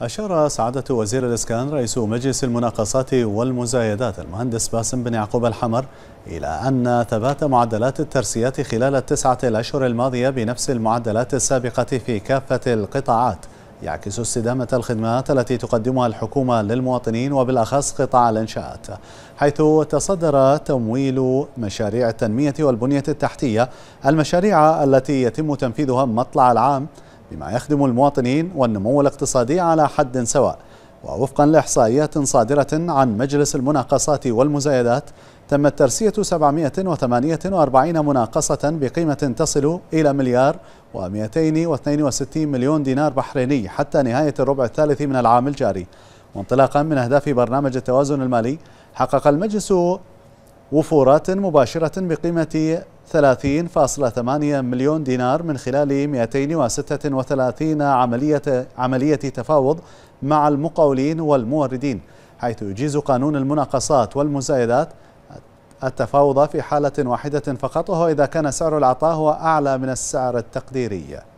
أشار سعادة وزير الإسكان رئيس مجلس المناقصات والمزايدات المهندس باسم بن يعقوب الحمر إلى أن ثبات معدلات الترسيات خلال التسعة الأشهر الماضية بنفس المعدلات السابقة في كافة القطاعات يعكس استدامة الخدمات التي تقدمها الحكومة للمواطنين وبالأخص قطاع الإنشاءات حيث تصدر تمويل مشاريع التنمية والبنية التحتية المشاريع التي يتم تنفيذها مطلع العام بما يخدم المواطنين والنمو الاقتصادي على حد سواء ووفقا لإحصائيات صادرة عن مجلس المناقصات والمزايدات تمت ترسية 748 مناقصة بقيمة تصل إلى مليار و262 مليون دينار بحريني حتى نهاية الربع الثالث من العام الجاري وانطلاقا من أهداف برنامج التوازن المالي حقق المجلس وفورات مباشرة بقيمة 30.8 مليون دينار من خلال 236 عملية, عملية تفاوض مع المقاولين والموردين حيث يجيز قانون المناقصات والمزايدات التفاوض في حالة واحدة فقط وهو إذا كان سعر العطاء هو أعلى من السعر التقديري